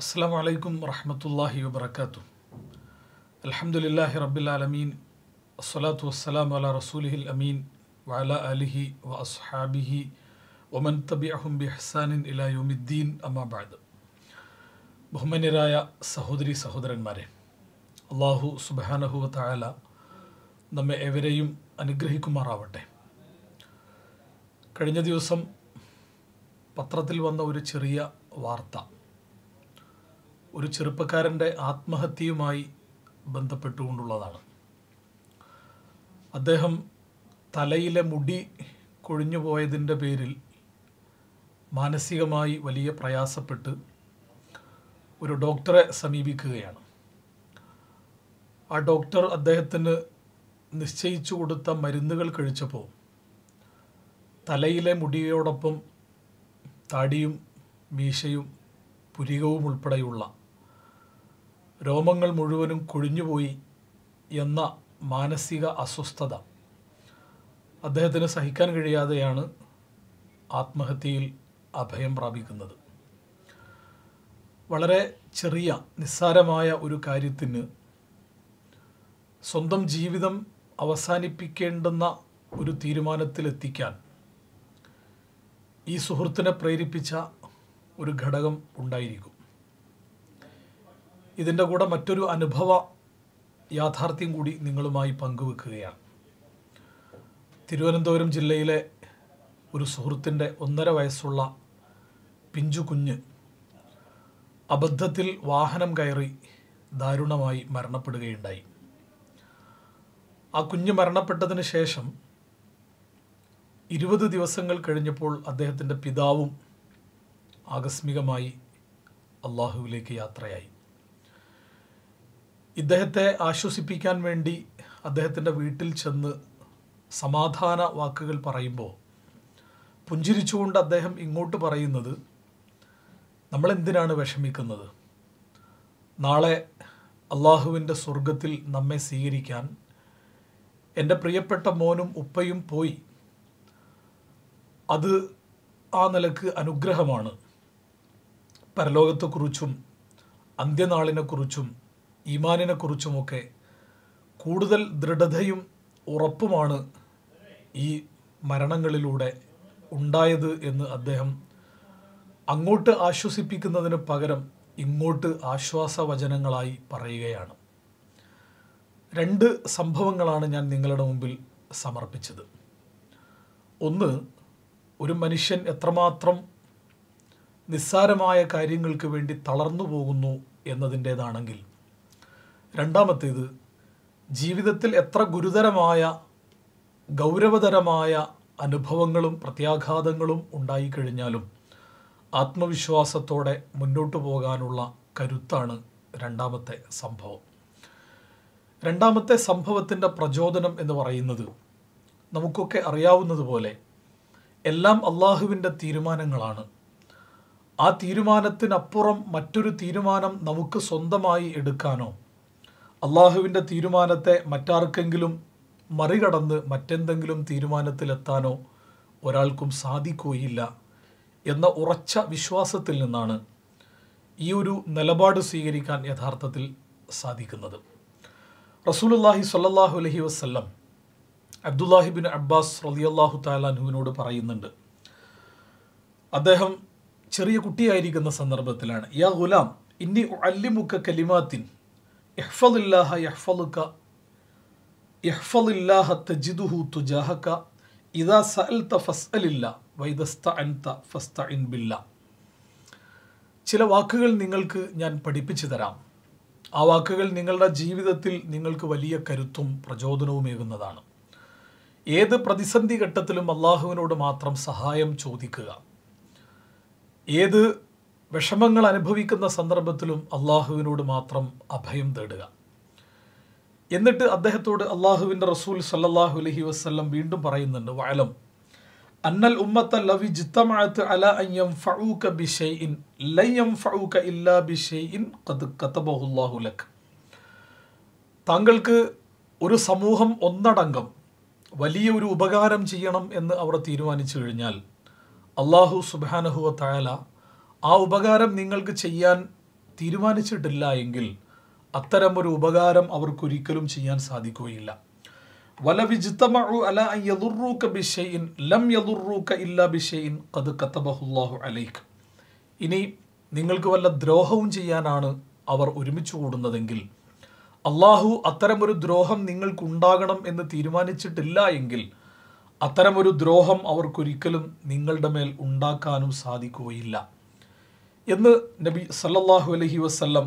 അസ്സാം വലൈക്കും വറഹമത്തല്ലാഹി വബർക്കാത്തു അലഹമുല്ലാഹി റബ്ബിലാലമീൻ അസ്സലാത്തു വസ്സലാം വല റസൂലിഹിൽ അമീൻ വല അലിഹി വ അസ്ഹാബിഹി ഒമൻ തബി അഹും ബി ഹസാനിൻ ഇലാ അമ്മാബാദ് ബഹുമന്യരായ സഹോദരി സഹോദരന്മാരെ അള്ളാഹു സുബാനഹു തായാല നമ്മെ എവരെയും അനുഗ്രഹിക്കുമാറാവട്ടെ കഴിഞ്ഞ ദിവസം പത്രത്തിൽ വന്ന ഒരു ചെറിയ വാർത്ത ഒരു ചെറുപ്പക്കാരൻ്റെ ആത്മഹത്യയുമായി ബന്ധപ്പെട്ടുകൊണ്ടുള്ളതാണ് അദ്ദേഹം തലയിലെ മുടി കൊഴിഞ്ഞു പോയതിൻ്റെ പേരിൽ മാനസികമായി വലിയ പ്രയാസപ്പെട്ട് ഒരു ഡോക്ടറെ സമീപിക്കുകയാണ് ആ ഡോക്ടർ അദ്ദേഹത്തിന് നിശ്ചയിച്ചു കൊടുത്ത മരുന്നുകൾ കഴിച്ചപ്പോൾ തലയിലെ മുടിയോടൊപ്പം താടിയും മീശയും പുരികവും ഉൾപ്പെടെയുള്ള രോമങ്ങൾ മുഴുവനും കുഴിഞ്ഞുപോയി എന്ന മാനസിക അസ്വസ്ഥത അദ്ദേഹത്തിന് സഹിക്കാൻ കഴിയാതെയാണ് ആത്മഹത്യയിൽ അഭയം പ്രാപിക്കുന്നത് വളരെ ചെറിയ നിസ്സാരമായ ഒരു കാര്യത്തിന് സ്വന്തം ജീവിതം അവസാനിപ്പിക്കേണ്ടുന്ന ഒരു തീരുമാനത്തിലെത്തിക്കാൻ ഈ സുഹൃത്തിനെ പ്രേരിപ്പിച്ച ഒരു ഘടകം ഉണ്ടായിരിക്കും ഇതിൻ്റെ കൂടെ മറ്റൊരു അനുഭവ യാഥാർത്ഥ്യം കൂടി നിങ്ങളുമായി പങ്കുവെക്കുകയാണ് തിരുവനന്തപുരം ജില്ലയിലെ ഒരു സുഹൃത്തിൻ്റെ ഒന്നര വയസ്സുള്ള പിഞ്ചു കുഞ്ഞ് അബദ്ധത്തിൽ വാഹനം കയറി ദാരുണമായി മരണപ്പെടുകയുണ്ടായി ആ കുഞ്ഞ് മരണപ്പെട്ടതിന് ശേഷം ഇരുപത് ദിവസങ്ങൾ കഴിഞ്ഞപ്പോൾ അദ്ദേഹത്തിൻ്റെ പിതാവും ആകസ്മികമായി അള്ളാഹുവിലേക്ക് യാത്രയായി ഇദ്ദേഹത്തെ ആശ്വസിപ്പിക്കാൻ വേണ്ടി അദ്ദേഹത്തിൻ്റെ വീട്ടിൽ ചെന്ന് സമാധാന വാക്കുകൾ പറയുമ്പോൾ പുഞ്ചിരിച്ചുകൊണ്ട് അദ്ദേഹം ഇങ്ങോട്ട് പറയുന്നത് നമ്മളെന്തിനാണ് വിഷമിക്കുന്നത് നാളെ അള്ളാഹുവിൻ്റെ സ്വർഗത്തിൽ നമ്മെ സ്വീകരിക്കാൻ എൻ്റെ പ്രിയപ്പെട്ട മോനും ഉപ്പയും പോയി അത് ആ നിലക്ക് അനുഗ്രഹമാണ് പരലോകത്തെക്കുറിച്ചും അന്ത്യനാളിനെക്കുറിച്ചും ഈമാനിനെക്കുറിച്ചുമൊക്കെ കൂടുതൽ ദൃഢതയും ഉറപ്പുമാണ് ഈ മരണങ്ങളിലൂടെ ഉണ്ടായത് എന്ന് അദ്ദേഹം അങ്ങോട്ട് ആശ്വസിപ്പിക്കുന്നതിന് പകരം ഇങ്ങോട്ട് ആശ്വാസവചനങ്ങളായി പറയുകയാണ് രണ്ട് സംഭവങ്ങളാണ് ഞാൻ നിങ്ങളുടെ മുമ്പിൽ സമർപ്പിച്ചത് ഒന്ന് ഒരു മനുഷ്യൻ എത്രമാത്രം നിസ്സാരമായ കാര്യങ്ങൾക്ക് വേണ്ടി തളർന്നു പോകുന്നു എന്നതിൻ്റേതാണെങ്കിൽ രണ്ടാമത്തേത് ജീവിതത്തിൽ എത്ര ഗുരുതരമായ ഗൗരവതരമായ അനുഭവങ്ങളും പ്രത്യാഘാതങ്ങളും ഉണ്ടായിക്കഴിഞ്ഞാലും ആത്മവിശ്വാസത്തോടെ മുന്നോട്ടു പോകാനുള്ള കരുത്താണ് രണ്ടാമത്തെ സംഭവം രണ്ടാമത്തെ സംഭവത്തിൻ്റെ പ്രചോദനം എന്ന് പറയുന്നത് നമുക്കൊക്കെ അറിയാവുന്നതുപോലെ എല്ലാം അള്ളാഹുവിൻ്റെ തീരുമാനങ്ങളാണ് ആ തീരുമാനത്തിനപ്പുറം മറ്റൊരു തീരുമാനം നമുക്ക് സ്വന്തമായി എടുക്കാനോ അള്ളാഹുവിൻ്റെ തീരുമാനത്തെ മറ്റാർക്കെങ്കിലും മറികടന്ന് മറ്റെന്തെങ്കിലും തീരുമാനത്തിലെത്താനോ ഒരാൾക്കും സാധിക്കുകയില്ല എന്ന ഉറച്ച വിശ്വാസത്തിൽ നിന്നാണ് ഈ ഒരു നിലപാട് സ്വീകരിക്കാൻ യഥാർത്ഥത്തിൽ സാധിക്കുന്നത് റസൂലുല്ലാഹി സല്ലാഹു അലഹി വസ്ല്ലം അബ്ദുല്ലാഹിബിൻ അബ്ബാസ് റലിയല്ലാഹു താലാൻഹുവിനോട് പറയുന്നുണ്ട് അദ്ദേഹം ചെറിയ കുട്ടിയായിരിക്കുന്ന സന്ദർഭത്തിലാണ് യാ ഗുലാം ഇന്നി അല്ലിമുക്ക കലിമാത്തിൻ തജിദുഹു ഇദാ സഅൽത ബില്ല ചില വാക്കുകൾ നിങ്ങൾക്ക് ഞാൻ പഠിപ്പിച്ചു തരാം ആ വാക്കുകൾ നിങ്ങളുടെ ജീവിതത്തിൽ നിങ്ങൾക്ക് വലിയ കരുത്തും പ്രചോദനവുമേകുന്നതാണ് ഏത് പ്രതിസന്ധി ഘട്ടത്തിലും അള്ളാഹുവിനോട് മാത്രം സഹായം ചോദിക്കുക ഏത് വിഷമങ്ങൾ അനുഭവിക്കുന്ന സന്ദർഭത്തിലും അള്ളാഹുവിനോട് മാത്രം അഭയം തേടുക എന്നിട്ട് അദ്ദേഹത്തോട് അള്ളാഹുവിൻ്റെ റസൂൽ സല്ലാഹു അലഹി വസ്ല്ലം വീണ്ടും പറയുന്നുണ്ട് വയലം അന്നൽ ഉമ്മത്ത ലവി ജിത്തമാഴത്ത് അല അയ്യം ഫഊക്ക ബിഷെയിൻ ലയ്യം ഫഊക്ക ഇല്ലാ ബിഷെയിൻ കത് കത്തബഹുല്ലാഹുലക് താങ്കൾക്ക് ഒരു സമൂഹം ഒന്നടങ്കം വലിയ ഒരു ഉപകാരം ചെയ്യണം എന്ന് അവർ തീരുമാനിച്ചു കഴിഞ്ഞാൽ അള്ളാഹു സുബാനഹുവ തായാല ആ ഉപകാരം നിങ്ങൾക്ക് ചെയ്യാൻ തീരുമാനിച്ചിട്ടില്ല എങ്കിൽ അത്തരം ഒരു ഉപകാരം അവർക്കൊരിക്കലും ചെയ്യാൻ സാധിക്കുകയില്ല ഇനി നിങ്ങൾക്ക് വല്ല ദ്രോഹവും ചെയ്യാനാണ് അവർ ഒരുമിച്ച് കൂടുന്നതെങ്കിൽ അള്ളാഹു അത്തരമൊരു ദ്രോഹം നിങ്ങൾക്കുണ്ടാകണം എന്ന് തീരുമാനിച്ചിട്ടില്ല എങ്കിൽ അത്തരമൊരു ദ്രോഹം അവർക്കൊരിക്കലും നിങ്ങളുടെ മേൽ ഉണ്ടാക്കാനും സാധിക്കുകയില്ല എന്ന് നബി സല്ലല്ലാഹു അലഹി വസ്ല്ലം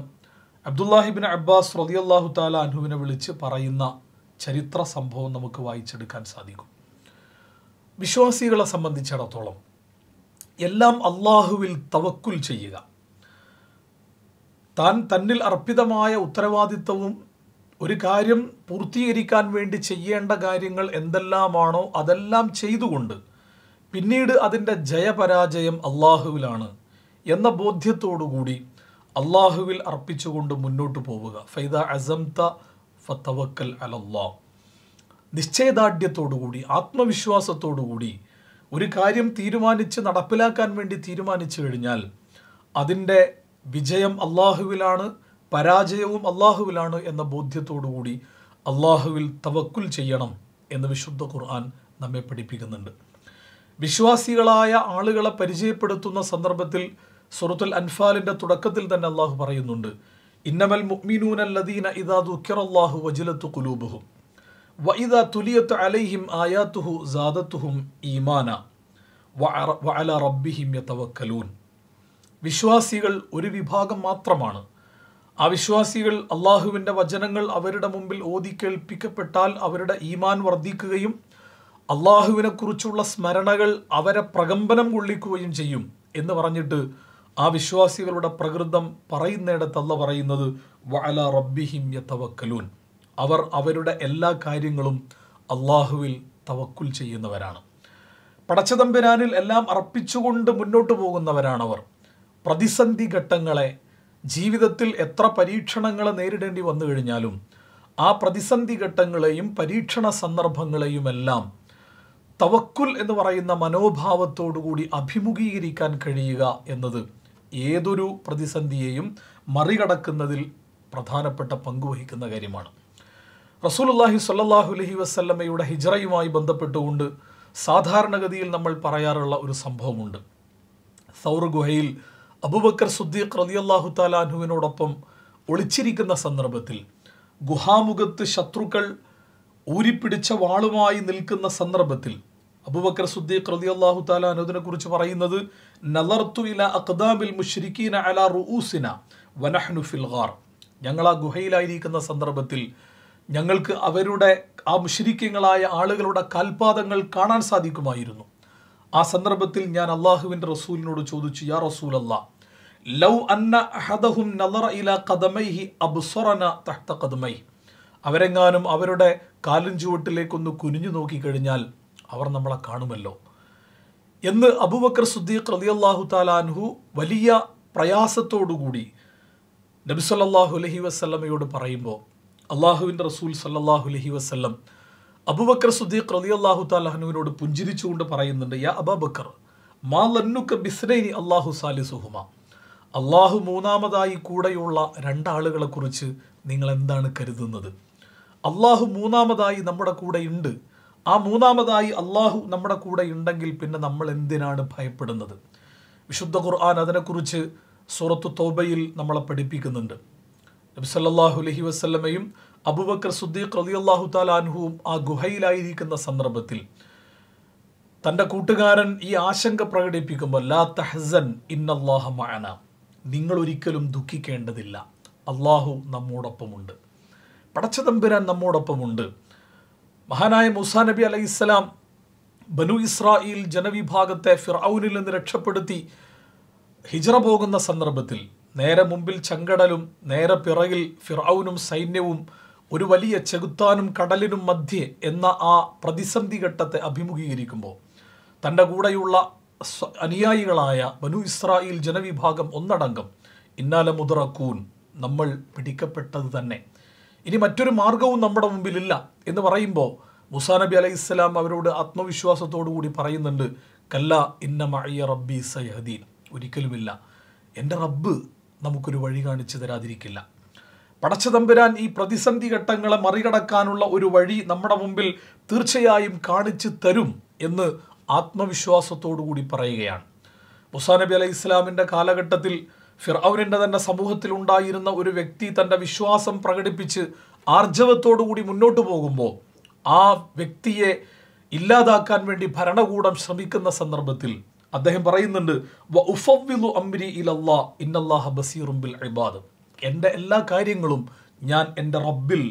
അബ്ദുല്ലാഹിബിൻ അബ്ബാസ് അള്ളാഹു താല അനുവിനെ വിളിച്ച് പറയുന്ന ചരിത്ര സംഭവം നമുക്ക് വായിച്ചെടുക്കാൻ സാധിക്കും വിശ്വാസികളെ സംബന്ധിച്ചിടത്തോളം എല്ലാം അള്ളാഹുവിൽ തവക്കുൽ ചെയ്യുക താൻ തന്നിൽ അർപ്പിതമായ ഉത്തരവാദിത്വവും ഒരു കാര്യം പൂർത്തീകരിക്കാൻ വേണ്ടി ചെയ്യേണ്ട കാര്യങ്ങൾ എന്തെല്ലാമാണോ അതെല്ലാം ചെയ്തുകൊണ്ട് പിന്നീട് അതിൻ്റെ ജയപരാജയം അള്ളാഹുവിലാണ് എന്ന ബോധ്യത്തോടുകൂടി അള്ളാഹുവിൽ അർപ്പിച്ചുകൊണ്ട് മുന്നോട്ട് പോവുക ഫൈദ അസംത ഫത്തവക്കൽ അലല്ലാ നിശ്ചയദാർഢ്യത്തോടുകൂടി ആത്മവിശ്വാസത്തോടുകൂടി ഒരു കാര്യം തീരുമാനിച്ച് നടപ്പിലാക്കാൻ വേണ്ടി തീരുമാനിച്ചു കഴിഞ്ഞാൽ അതിൻ്റെ വിജയം അള്ളാഹുവിലാണ് പരാജയവും അള്ളാഹുവിലാണ് എന്ന ബോധ്യത്തോടുകൂടി അള്ളാഹുവിൽ തവക്കുൽ ചെയ്യണം എന്ന് വിശുദ്ധ ഖുർആൻ നമ്മെ പഠിപ്പിക്കുന്നുണ്ട് വിശ്വാസികളായ ആളുകളെ പരിചയപ്പെടുത്തുന്ന സന്ദർഭത്തിൽ സുറത്തുൽ അൻഫാലിൻ്റെ തുടക്കത്തിൽ തന്നെ അള്ളാഹു പറയുന്നുണ്ട് ഇന്നമൽ മുഅ്മിനൂനല്ലദീന ഇദാ ദുക്കിറല്ലാഹു വജിലത്തു ഖുലൂബുഹും വഇദാ തുലിയത്ത് അലൈഹിം ആയാത്തുഹു സാദത്തുഹും ഈമാന വഅല റബ്ബിഹിം യതവക്കലൂൻ വിശ്വാസികൾ ഒരു വിഭാഗം മാത്രമാണ് ആ വിശ്വാസികൾ അള്ളാഹുവിൻ്റെ വചനങ്ങൾ അവരുടെ മുമ്പിൽ ഓതി കേൾപ്പിക്കപ്പെട്ടാൽ അവരുടെ ഈമാൻ വർദ്ധിക്കുകയും അള്ളാഹുവിനെക്കുറിച്ചുള്ള സ്മരണകൾ അവരെ പ്രകമ്പനം കൊള്ളിക്കുകയും ചെയ്യും എന്ന് പറഞ്ഞിട്ട് ആ വിശ്വാസികളുടെ പ്രകൃതം പറയുന്നിടത്തല്ല പറയുന്നത് വഅല റബ്ബിഹിം യത്തവക്കലൂൻ അവർ അവരുടെ എല്ലാ കാര്യങ്ങളും അള്ളാഹുവിൽ തവക്കുൽ ചെയ്യുന്നവരാണ് പടച്ചതമ്പിരാനിൽ എല്ലാം അർപ്പിച്ചുകൊണ്ട് മുന്നോട്ട് പോകുന്നവരാണവർ പ്രതിസന്ധി ഘട്ടങ്ങളെ ജീവിതത്തിൽ എത്ര പരീക്ഷണങ്ങളെ നേരിടേണ്ടി വന്നു കഴിഞ്ഞാലും ആ പ്രതിസന്ധി ഘട്ടങ്ങളെയും പരീക്ഷണ സന്ദർഭങ്ങളെയുമെല്ലാം തവക്കുൽ എന്ന് പറയുന്ന മനോഭാവത്തോടുകൂടി അഭിമുഖീകരിക്കാൻ കഴിയുക എന്നത് ഏതൊരു പ്രതിസന്ധിയെയും മറികടക്കുന്നതിൽ പ്രധാനപ്പെട്ട പങ്ക് വഹിക്കുന്ന കാര്യമാണ് റസൂലുല്ലാഹി സ്വല്ലാഹു അലഹി വസ്ല്ലമ്മയുടെ ഹിജറയുമായി ബന്ധപ്പെട്ടുകൊണ്ട് സാധാരണഗതിയിൽ നമ്മൾ പറയാറുള്ള ഒരു സംഭവമുണ്ട് സൗർ ഗുഹയിൽ അബുബക്കർ സുദ്ദീഖ് റലിയല്ലാഹു താലാഹുവിനോടൊപ്പം ഒളിച്ചിരിക്കുന്ന സന്ദർഭത്തിൽ ഗുഹാമുഖത്ത് ശത്രുക്കൾ ഊരിപ്പിടിച്ച വാളുമായി നിൽക്കുന്ന സന്ദർഭത്തിൽ അബുബക്കർ സുദ്ദീഖ് റതി അള്ളാഹു താല അനുദിനെ കുറിച്ച് പറയുന്നത് നലർത്തു ഇല അഖ്ദാബിൽ മുഷ്രിഖീന അല റുഊസിന വനഹ്നു ഫിൽ ഗാർ ഞങ്ങൾ ആ ഗുഹയിലായിരിക്കുന്ന സന്ദർഭത്തിൽ ഞങ്ങൾക്ക് അവരുടെ ആ മുഷരിക്കങ്ങളായ ആളുകളുടെ കാൽപാദങ്ങൾ കാണാൻ സാധിക്കുമായിരുന്നു ആ സന്ദർഭത്തിൽ ഞാൻ അള്ളാഹുവിൻ്റെ റസൂലിനോട് ചോദിച്ചു യാ റസൂൽ അല്ലാ ലൗ അന്ന അഹദഹും നദറ ഇല കദമൈഹി അബ്സറന തഹ്ത കദമൈഹി അവരെങ്ങാനും അവരുടെ കാലും ചുവട്ടിലേക്കൊന്ന് കുനിഞ്ഞു നോക്കിക്കഴിഞ്ഞാൽ അവർ നമ്മളെ കാണുമല്ലോ എന്ന് അബൂബക്കർ സുദ്ദീഖ് റലിയല്ലാഹു താലാൻഹു വലിയ പ്രയാസത്തോടുകൂടി നബിസല്ലാഹു അലഹി വസ്ല്ലമയോട് പറയുമ്പോൾ അള്ളാഹുവിൻ്റെ റസൂൽ സല്ലാഹു അലഹി വസ്ല്ലം അബുബക്കർ സുദ്ദീഖ് റലിയല്ലാഹു താലാഹുവിനോട് പുഞ്ചിരിച്ചുകൊണ്ട് പറയുന്നുണ്ട് യാ അബബക്കർ മാ ലന്നുക്ക് ബിസ്നൈനി അള്ളാഹു സാലിസുഹുമ അള്ളാഹു മൂന്നാമതായി കൂടെയുള്ള രണ്ടാളുകളെക്കുറിച്ച് നിങ്ങൾ എന്താണ് കരുതുന്നത് അള്ളാഹു മൂന്നാമതായി നമ്മുടെ കൂടെയുണ്ട് ആ മൂന്നാമതായി അള്ളാഹു നമ്മുടെ കൂടെ ഉണ്ടെങ്കിൽ പിന്നെ നമ്മൾ എന്തിനാണ് ഭയപ്പെടുന്നത് വിശുദ്ധ ഖുർആൻ അതിനെക്കുറിച്ച് സൂറത്തു തോബയിൽ നമ്മളെ പഠിപ്പിക്കുന്നുണ്ട് നബ്സല്ലാഹു അലഹി വസ്ലമയും അബുബക്കർ സുദ്ദീഖ് അള്ളാഹു താലാൻഹുവും ആ ഗുഹയിലായിരിക്കുന്ന സന്ദർഭത്തിൽ തൻ്റെ കൂട്ടുകാരൻ ഈ ആശങ്ക പ്രകടിപ്പിക്കുമ്പോൾ ലാ തഹസൻ ഇന്നല്ലാഹു മഅന നിങ്ങൾ ഒരിക്കലും ദുഃഖിക്കേണ്ടതില്ല അള്ളാഹു നമ്മോടൊപ്പമുണ്ട് പടച്ചതമ്പുരാൻ നമ്മോടൊപ്പമുണ്ട് മഹാനായ മുസാ നബി അലൈഹി ഇസ്ലാം ബനു ഇസ്രായേൽ ജനവിഭാഗത്തെ ഫിറൌനിൽ നിന്ന് രക്ഷപ്പെടുത്തി ഹിജറ പോകുന്ന സന്ദർഭത്തിൽ നേരെ മുമ്പിൽ ചങ്കടലും നേരെ പിറകിൽ ഫിറൌനും സൈന്യവും ഒരു വലിയ ചെകുത്താനും കടലിനും മധ്യേ എന്ന ആ പ്രതിസന്ധി ഘട്ടത്തെ അഭിമുഖീകരിക്കുമ്പോൾ തൻ്റെ കൂടെയുള്ള അനുയായികളായ ബനു ഇസ്രായേൽ ജനവിഭാഗം ഒന്നടങ്കം ഇന്നാല മുതറക്കൂൻ നമ്മൾ പിടിക്കപ്പെട്ടത് തന്നെ ഇനി മറ്റൊരു മാർഗവും നമ്മുടെ മുമ്പിലില്ല എന്ന് പറയുമ്പോൾ മുസാ നബി അലൈഹി ഇസ്ലാം അവരോട് ആത്മവിശ്വാസത്തോടു കൂടി പറയുന്നുണ്ട് കല്ല ഇന്ന മഴയ റബ്ബി സയഹദീൻ ഒരിക്കലുമില്ല എൻ്റെ റബ്ബ് നമുക്കൊരു വഴി കാണിച്ചു തരാതിരിക്കില്ല പടച്ചതമ്പുരാൻ ഈ പ്രതിസന്ധി ഘട്ടങ്ങളെ മറികടക്കാനുള്ള ഒരു വഴി നമ്മുടെ മുമ്പിൽ തീർച്ചയായും കാണിച്ചു തരും എന്ന് ആത്മവിശ്വാസത്തോടു കൂടി പറയുകയാണ് മുസാ നബി അലൈഹി ഇസ്ലാമിൻ്റെ കാലഘട്ടത്തിൽ ഫിർഔനിൻ്റെ തന്നെ സമൂഹത്തിൽ ഉണ്ടായിരുന്ന ഒരു വ്യക്തി തൻ്റെ വിശ്വാസം പ്രകടിപ്പിച്ച് ആർജവത്തോടുകൂടി മുന്നോട്ട് പോകുമ്പോൾ ആ വ്യക്തിയെ ഇല്ലാതാക്കാൻ വേണ്ടി ഭരണകൂടം ശ്രമിക്കുന്ന സന്ദർഭത്തിൽ അദ്ദേഹം പറയുന്നുണ്ട് അംരി ബിൽ ഇബാദ് എൻ്റെ എല്ലാ കാര്യങ്ങളും ഞാൻ എൻ്റെ റബ്ബിൽ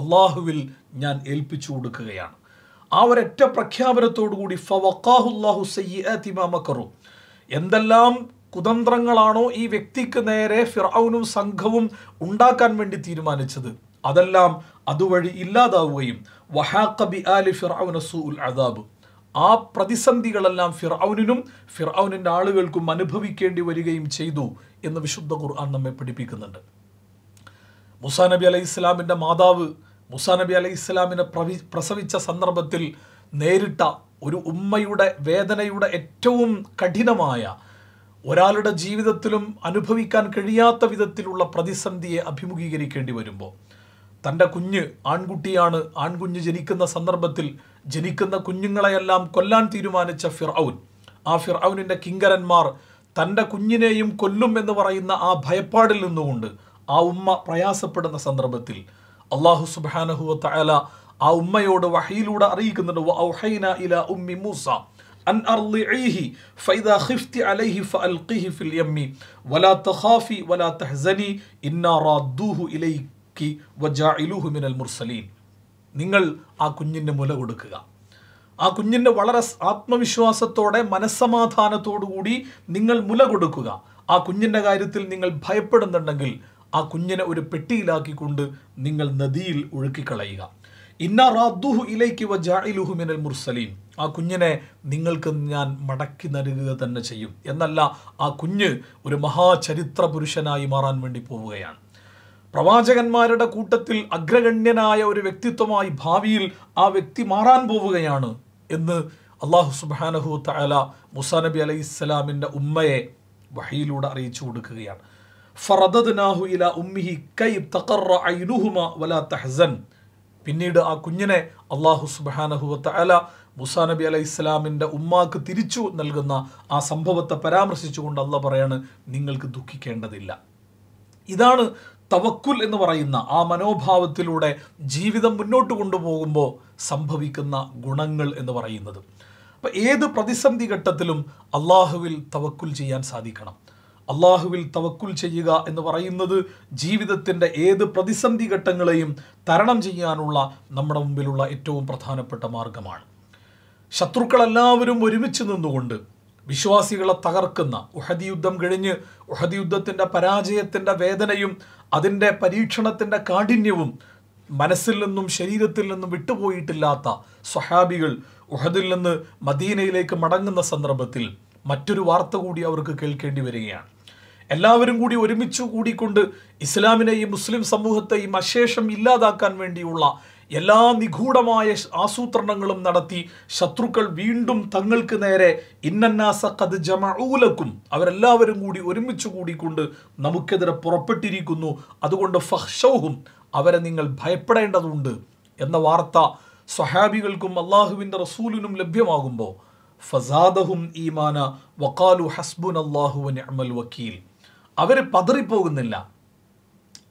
അള്ളാഹുവിൽ ഞാൻ ഏൽപ്പിച്ചു കൊടുക്കുകയാണ് ആ ഒരൊറ്റ പ്രഖ്യാപനത്തോടുകൂടി ഫവക്കാഹുല്ലാഹു സയ്യാത്തിമാമക്കറു എന്തെല്ലാം കുതന്ത്രങ്ങളാണോ ഈ വ്യക്തിക്ക് നേരെ ഫിറൌനും സംഘവും ഉണ്ടാക്കാൻ വേണ്ടി തീരുമാനിച്ചത് അതെല്ലാം അതുവഴി ഇല്ലാതാവുകയും വഹാഖബി ആലി ഫിർഔനസു ഉൽ അദാബ് ആ പ്രതിസന്ധികളെല്ലാം ഫിറൌനിനും ഫിറൌനിൻ്റെ ആളുകൾക്കും അനുഭവിക്കേണ്ടി വരികയും ചെയ്തു എന്ന് വിശുദ്ധ ഖുർആൻ നമ്മെ പഠിപ്പിക്കുന്നുണ്ട് മുസാ നബി അലൈഹി ഇസ്ലാമിൻ്റെ മാതാവ് മുസാ നബി അലൈഹി ഇസ്ലാമിനെ പ്രവി പ്രസവിച്ച സന്ദർഭത്തിൽ നേരിട്ട ഒരു ഉമ്മയുടെ വേദനയുടെ ഏറ്റവും കഠിനമായ ഒരാളുടെ ജീവിതത്തിലും അനുഭവിക്കാൻ കഴിയാത്ത വിധത്തിലുള്ള പ്രതിസന്ധിയെ അഭിമുഖീകരിക്കേണ്ടി വരുമ്പോൾ തൻ്റെ കുഞ്ഞ് ആൺകുട്ടിയാണ് ആൺകുഞ്ഞ് ജനിക്കുന്ന സന്ദർഭത്തിൽ ജനിക്കുന്ന കുഞ്ഞുങ്ങളെയെല്ലാം കൊല്ലാൻ തീരുമാനിച്ച ഫിർഔൻ ആ ഫിർഔനിൻ്റെ കിങ്കരന്മാർ തൻ്റെ കുഞ്ഞിനെയും കൊല്ലും എന്ന് പറയുന്ന ആ ഭയപ്പാടിൽ നിന്നുകൊണ്ട് ആ ഉമ്മ പ്രയാസപ്പെടുന്ന സന്ദർഭത്തിൽ അള്ളാഹു സുബാനഹുവ തല ആ ഉമ്മയോട് വഹയിലൂടെ അറിയിക്കുന്നുണ്ട് ഇല ഉമ്മി മൂസ أن أرضعيه فإذا خفت عليه فألقيه في اليم ولا تخافي ولا تحزني إنا رادوه إليك മക്കി വജ ഇലുഹുമിനൽ മുർസലീൻ നിങ്ങൾ ആ കുഞ്ഞിൻ്റെ മുല കൊടുക്കുക ആ കുഞ്ഞിൻ്റെ വളരെ ആത്മവിശ്വാസത്തോടെ മനസ്സമാധാനത്തോടുകൂടി നിങ്ങൾ മുല കൊടുക്കുക ആ കുഞ്ഞിൻ്റെ കാര്യത്തിൽ നിങ്ങൾ ഭയപ്പെടുന്നുണ്ടെങ്കിൽ ആ കുഞ്ഞിനെ ഒരു പെട്ടിയിലാക്കിക്കൊണ്ട് നിങ്ങൾ നദിയിൽ ഒഴുക്കിക്കളയുക ഇന്ന റാദ്ദുഹു ഇലൈക്ക് വ മിനൽ മുർസലീൻ ആ കുഞ്ഞിനെ നിങ്ങൾക്ക് ഞാൻ മടക്കി നൽകുക തന്നെ ചെയ്യും എന്നല്ല ആ കുഞ്ഞ് ഒരു മഹാചരിത്ര പുരുഷനായി മാറാൻ വേണ്ടി പോവുകയാണ് പ്രവാചകന്മാരുടെ കൂട്ടത്തിൽ അഗ്രഗണ്യനായ ഒരു വ്യക്തിത്വമായി ഭാവിയിൽ ആ വ്യക്തി മാറാൻ പോവുകയാണ് എന്ന് അള്ളാഹു സുബാനഹു തല മുസാ നബി അലൈഹി ഇസ്ലാമിൻ്റെ ഉമ്മയെ വഹയിലൂടെ അറിയിച്ചു കൊടുക്കുകയാണ് ഫറദദ്നാഹു ഇല ഉമ്മിഹി കൈ തഖറ വല തഹസൻ പിന്നീട് ആ കുഞ്ഞിനെ അള്ളാഹു സുബാനഹു തല മുസാ നബി അലൈഹി ഇസ്ലാമിൻ്റെ ഉമ്മാക്ക് തിരിച്ചു നൽകുന്ന ആ സംഭവത്തെ പരാമർശിച്ചുകൊണ്ട് അല്ല പറയാണ് നിങ്ങൾക്ക് ദുഃഖിക്കേണ്ടതില്ല ഇതാണ് തവക്കുൽ എന്ന് പറയുന്ന ആ മനോഭാവത്തിലൂടെ ജീവിതം മുന്നോട്ട് കൊണ്ടുപോകുമ്പോൾ സംഭവിക്കുന്ന ഗുണങ്ങൾ എന്ന് പറയുന്നത് അപ്പം ഏത് പ്രതിസന്ധി ഘട്ടത്തിലും അള്ളാഹുവിൽ തവക്കുൽ ചെയ്യാൻ സാധിക്കണം അള്ളാഹുവിൽ തവക്കുൽ ചെയ്യുക എന്ന് പറയുന്നത് ജീവിതത്തിൻ്റെ ഏത് പ്രതിസന്ധി ഘട്ടങ്ങളെയും തരണം ചെയ്യാനുള്ള നമ്മുടെ മുമ്പിലുള്ള ഏറ്റവും പ്രധാനപ്പെട്ട മാർഗമാണ് ശത്രുക്കളെല്ലാവരും ഒരുമിച്ച് നിന്നുകൊണ്ട് വിശ്വാസികളെ തകർക്കുന്ന ഉഹദി യുദ്ധം കഴിഞ്ഞ് ഉഹദി യുദ്ധത്തിൻ്റെ പരാജയത്തിൻ്റെ വേദനയും അതിൻ്റെ പരീക്ഷണത്തിൻ്റെ കാഠിന്യവും മനസ്സിൽ നിന്നും ശരീരത്തിൽ നിന്നും വിട്ടുപോയിട്ടില്ലാത്ത സ്വഹാബികൾ ഉഹദിൽ നിന്ന് മദീനയിലേക്ക് മടങ്ങുന്ന സന്ദർഭത്തിൽ മറ്റൊരു വാർത്ത കൂടി അവർക്ക് കേൾക്കേണ്ടി വരികയാണ് എല്ലാവരും കൂടി ഒരുമിച്ച് കൂടിക്കൊണ്ട് ഇസ്ലാമിനെയും മുസ്ലിം സമൂഹത്തെയും അശേഷം ഇല്ലാതാക്കാൻ വേണ്ടിയുള്ള എല്ലാ നിഗൂഢമായ ആസൂത്രണങ്ങളും നടത്തി ശത്രുക്കൾ വീണ്ടും തങ്ങൾക്ക് നേരെ ഇന്നന്നാസഖത് ജമഊലക്കും അവരെല്ലാവരും കൂടി ഒരുമിച്ച് കൂടിക്കൊണ്ട് നമുക്കെതിരെ പുറപ്പെട്ടിരിക്കുന്നു അതുകൊണ്ട് ഫഹ്ഷൗഹും അവരെ നിങ്ങൾ ഭയപ്പെടേണ്ടതുണ്ട് എന്ന വാർത്ത സ്വഹാബികൾക്കും അള്ളാഹുവിൻ്റെ റസൂലിനും ലഭ്യമാകുമ്പോൾ ഫസാദഹും ഈമാന വക്കാലു ഹസ്ബുൻ അള്ളാഹു അമൽ വക്കീൽ അവർ പതറിപ്പോകുന്നില്ല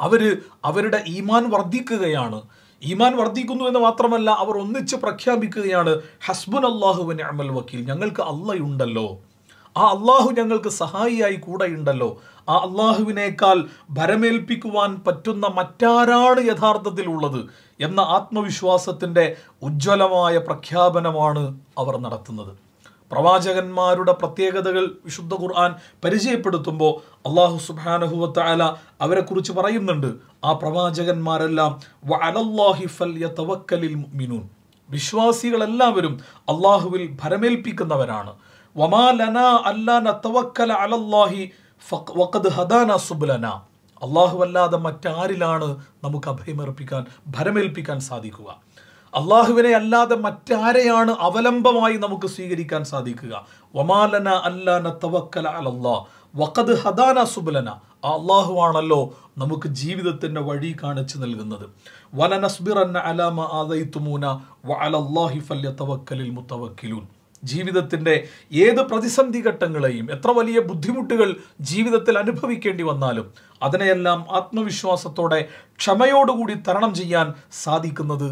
അവർ അവരുടെ ഈമാൻ വർദ്ധിക്കുകയാണ് ഈമാൻ വർദ്ധിക്കുന്നു എന്ന് മാത്രമല്ല അവർ ഒന്നിച്ച് പ്രഖ്യാപിക്കുകയാണ് ഹസ്ബുൻ അള്ളാഹുവിൻ അമൽ വക്കീൽ ഞങ്ങൾക്ക് അള്ളയുണ്ടല്ലോ ആ അള്ളാഹു ഞങ്ങൾക്ക് സഹായിയായി കൂടെയുണ്ടല്ലോ ആ അള്ളാഹുവിനേക്കാൾ ഭരമേൽപ്പിക്കുവാൻ പറ്റുന്ന മറ്റാരാണ് യഥാർത്ഥത്തിൽ ഉള്ളത് എന്ന ആത്മവിശ്വാസത്തിൻ്റെ ഉജ്ജ്വലമായ പ്രഖ്യാപനമാണ് അവർ നടത്തുന്നത് പ്രവാചകന്മാരുടെ പ്രത്യേകതകൾ വിശുദ്ധ ഖുർആൻ പരിചയപ്പെടുത്തുമ്പോൾ അള്ളാഹു സുബാനഹുവത്ത അവരെ അവരെക്കുറിച്ച് പറയുന്നുണ്ട് ആ പ്രവാചകന്മാരെല്ലാം വഅലല്ലാഹി വിശ്വാസികളെല്ലാവരും അള്ളാഹുവിൽ ഭരമേൽപ്പിക്കുന്നവരാണ് വമാലന അലല്ലാഹി ഹദാന അള്ളാഹു അല്ലാതെ മറ്റാരിലാണ് നമുക്ക് അഭയമർപ്പിക്കാൻ ഭരമേൽപ്പിക്കാൻ സാധിക്കുക അള്ളാഹുവിനെ അല്ലാതെ മറ്റാരെയാണ് അവലംബമായി നമുക്ക് സ്വീകരിക്കാൻ സാധിക്കുക വമാലന അല്ലാന തവക്കല അലല്ലാ വഖദ് ഹദാന സുബലന ആണല്ലോ നമുക്ക് ജീവിതത്തിൻ്റെ വഴി കാണിച്ചു നൽകുന്നത് വലനസ്ബിറന്ന അലാമ ആദയിത്തുമൂന വ അലല്ലാഹി ഫല്യ തവക്കലിൽ മുത്തവക്കിലൂൻ ജീവിതത്തിൻ്റെ ഏത് പ്രതിസന്ധി ഘട്ടങ്ങളെയും എത്ര വലിയ ബുദ്ധിമുട്ടുകൾ ജീവിതത്തിൽ അനുഭവിക്കേണ്ടി വന്നാലും അതിനെയെല്ലാം ആത്മവിശ്വാസത്തോടെ ക്ഷമയോടുകൂടി തരണം ചെയ്യാൻ സാധിക്കുന്നത്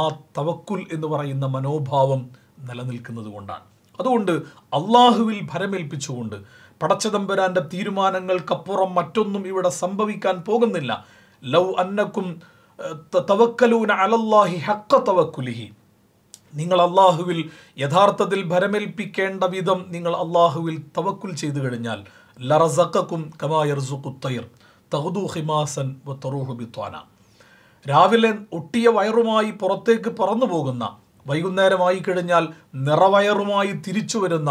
ആ തവക്കുൽ എന്ന് പറയുന്ന മനോഭാവം നിലനിൽക്കുന്നത് കൊണ്ടാണ് അതുകൊണ്ട് അള്ളാഹുവിൽ ഭരമേൽപ്പിച്ചുകൊണ്ട് പടച്ചതമ്പുരാൻ്റെ തീരുമാനങ്ങൾക്കപ്പുറം മറ്റൊന്നും ഇവിടെ സംഭവിക്കാൻ പോകുന്നില്ല ലൗ അന്നക്കും തവക്കലൂന അലല്ലാഹി ഹക്ക തവക്കുലിഹി നിങ്ങൾ അള്ളാഹുവിൽ യഥാർത്ഥത്തിൽ ഭരമേൽപ്പിക്കേണ്ട വിധം നിങ്ങൾ അള്ളാഹുവിൽ തവക്കുൽ ചെയ്തു കഴിഞ്ഞാൽ ലറസക്കും കമായർസുക്കുത്തയർ തഹദു ഹിമാസൻ വ ബിത്വാന രാവിലെ ഒട്ടിയ വയറുമായി പുറത്തേക്ക് പറന്നു പോകുന്ന വൈകുന്നേരമായി കഴിഞ്ഞാൽ നിറവയറുമായി തിരിച്ചു വരുന്ന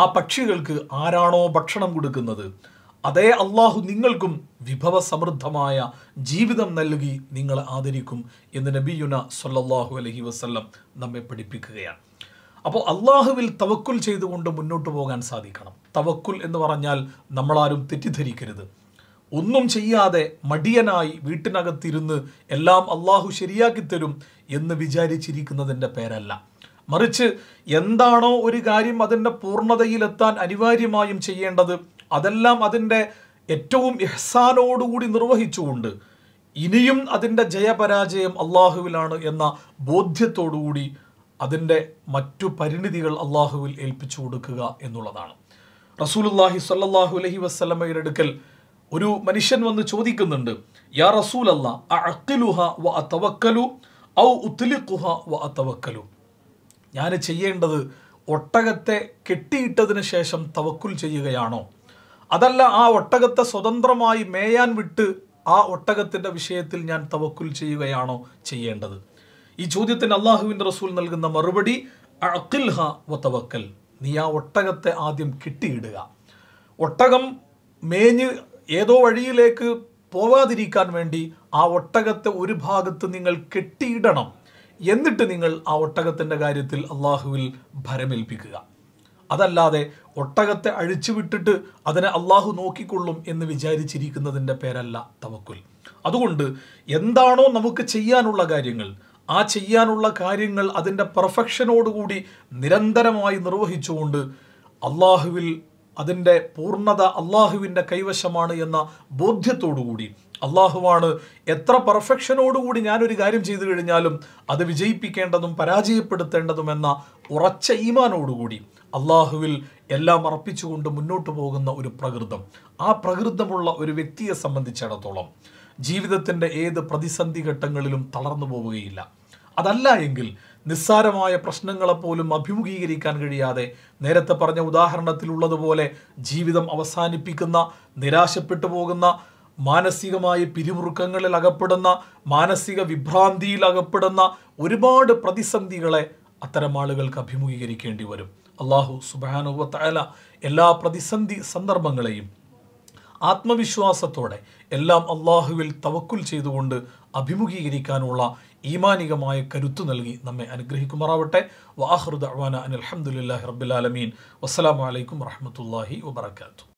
ആ പക്ഷികൾക്ക് ആരാണോ ഭക്ഷണം കൊടുക്കുന്നത് അതേ അള്ളാഹു നിങ്ങൾക്കും വിഭവ സമൃദ്ധമായ ജീവിതം നൽകി നിങ്ങളെ ആദരിക്കും എന്ന് നബിയുന സൊല്ലാഹു അലഹി വസ്ല്ലം നമ്മെ പഠിപ്പിക്കുകയാണ് അപ്പോൾ അള്ളാഹുവിൽ തവക്കുൽ ചെയ്തുകൊണ്ട് മുന്നോട്ട് പോകാൻ സാധിക്കണം തവക്കുൽ എന്ന് പറഞ്ഞാൽ നമ്മളാരും തെറ്റിദ്ധരിക്കരുത് ഒന്നും ചെയ്യാതെ മടിയനായി വീട്ടിനകത്തിരുന്ന് എല്ലാം അള്ളാഹു ശരിയാക്കി തരും എന്ന് വിചാരിച്ചിരിക്കുന്നതിൻ്റെ പേരല്ല മറിച്ച് എന്താണോ ഒരു കാര്യം അതിൻ്റെ പൂർണ്ണതയിലെത്താൻ അനിവാര്യമായും ചെയ്യേണ്ടത് അതെല്ലാം അതിൻ്റെ ഏറ്റവും ഇഹ്സാനോടുകൂടി നിർവഹിച്ചുകൊണ്ട് ഇനിയും അതിൻ്റെ ജയപരാജയം അള്ളാഹുവിലാണ് എന്ന ബോധ്യത്തോടുകൂടി അതിൻ്റെ മറ്റു പരിണിതികൾ അള്ളാഹുവിൽ ഏൽപ്പിച്ചു കൊടുക്കുക എന്നുള്ളതാണ് റസൂലുല്ലാഹി സല്ലാഹു അലഹി വസ്ലമയുടെ അടുക്കൽ ഒരു മനുഷ്യൻ വന്ന് ചോദിക്കുന്നുണ്ട് യാ റസൂൽ അല്ല അഖിലുഹ വ അത്തവക്കലു ഔ ഉത്ലിഖുഹ വ അത്തവക്കലു ഞാൻ ചെയ്യേണ്ടത് ഒട്ടകത്തെ കെട്ടിയിട്ടതിന് ശേഷം തവക്കുൽ ചെയ്യുകയാണോ അതല്ല ആ ഒട്ടകത്തെ സ്വതന്ത്രമായി മേയാൻ വിട്ട് ആ ഒട്ടകത്തിൻ്റെ വിഷയത്തിൽ ഞാൻ തവക്കുൽ ചെയ്യുകയാണോ ചെയ്യേണ്ടത് ഈ ചോദ്യത്തിന് അള്ളാഹുവിൻ്റെ റസൂൽ നൽകുന്ന മറുപടി അഖിൽഹ വ തവക്കൽ നീ ആ ഒട്ടകത്തെ ആദ്യം കെട്ടിയിടുക ഒട്ടകം മേഞ്ഞ് ഏതോ വഴിയിലേക്ക് പോവാതിരിക്കാൻ വേണ്ടി ആ ഒട്ടകത്തെ ഒരു ഭാഗത്ത് നിങ്ങൾ കെട്ടിയിടണം എന്നിട്ട് നിങ്ങൾ ആ ഒട്ടകത്തിൻ്റെ കാര്യത്തിൽ അള്ളാഹുവിൽ ഭരമേൽപ്പിക്കുക അതല്ലാതെ ഒട്ടകത്തെ വിട്ടിട്ട് അതിനെ അള്ളാഹു നോക്കിക്കൊള്ളും എന്ന് വിചാരിച്ചിരിക്കുന്നതിൻ്റെ പേരല്ല തവക്കുൽ അതുകൊണ്ട് എന്താണോ നമുക്ക് ചെയ്യാനുള്ള കാര്യങ്ങൾ ആ ചെയ്യാനുള്ള കാര്യങ്ങൾ അതിൻ്റെ പെർഫെക്ഷനോടുകൂടി നിരന്തരമായി നിർവഹിച്ചുകൊണ്ട് അള്ളാഹുവിൽ അതിൻ്റെ പൂർണ്ണത അള്ളാഹുവിൻ്റെ കൈവശമാണ് എന്ന ബോധ്യത്തോടുകൂടി അള്ളാഹുവാണ് എത്ര പെർഫെക്ഷനോടുകൂടി ഞാനൊരു കാര്യം ചെയ്തു കഴിഞ്ഞാലും അത് വിജയിപ്പിക്കേണ്ടതും പരാജയപ്പെടുത്തേണ്ടതും എന്ന ഉറച്ച ഈമാനോടുകൂടി അള്ളാഹുവിൽ എല്ലാം അർപ്പിച്ചുകൊണ്ട് മുന്നോട്ട് പോകുന്ന ഒരു പ്രകൃതം ആ പ്രകൃതമുള്ള ഒരു വ്യക്തിയെ സംബന്ധിച്ചിടത്തോളം ജീവിതത്തിൻ്റെ ഏത് പ്രതിസന്ധി ഘട്ടങ്ങളിലും തളർന്നു പോവുകയില്ല അതല്ല എങ്കിൽ നിസ്സാരമായ പ്രശ്നങ്ങളെപ്പോലും അഭിമുഖീകരിക്കാൻ കഴിയാതെ നേരത്തെ പറഞ്ഞ ഉദാഹരണത്തിലുള്ളതുപോലെ ജീവിതം അവസാനിപ്പിക്കുന്ന നിരാശപ്പെട്ടു പോകുന്ന മാനസികമായ പിരിമുറുക്കങ്ങളിൽ അകപ്പെടുന്ന മാനസിക വിഭ്രാന്തിയിൽ അകപ്പെടുന്ന ഒരുപാട് പ്രതിസന്ധികളെ അത്തരം ആളുകൾക്ക് അഭിമുഖീകരിക്കേണ്ടി വരും അള്ളാഹു സുബാനുവത്തല എല്ലാ പ്രതിസന്ധി സന്ദർഭങ്ങളെയും ആത്മവിശ്വാസത്തോടെ എല്ലാം അള്ളാഹുവിൽ തവക്കുൽ ചെയ്തുകൊണ്ട് അഭിമുഖീകരിക്കാനുള്ള ഈമാനികമായ കരുത്ത് നൽകി നമ്മെ അനുഗ്രഹിക്കുമാറാവട്ടെ വാഹൃദ് അഹ്വാന അൻ അലഹമുല്ലാഹി റബ്ബുലാലമീൻ വസ്സലാമലൈക്കും വറഹമത്തല്ലാഹി വാത്തു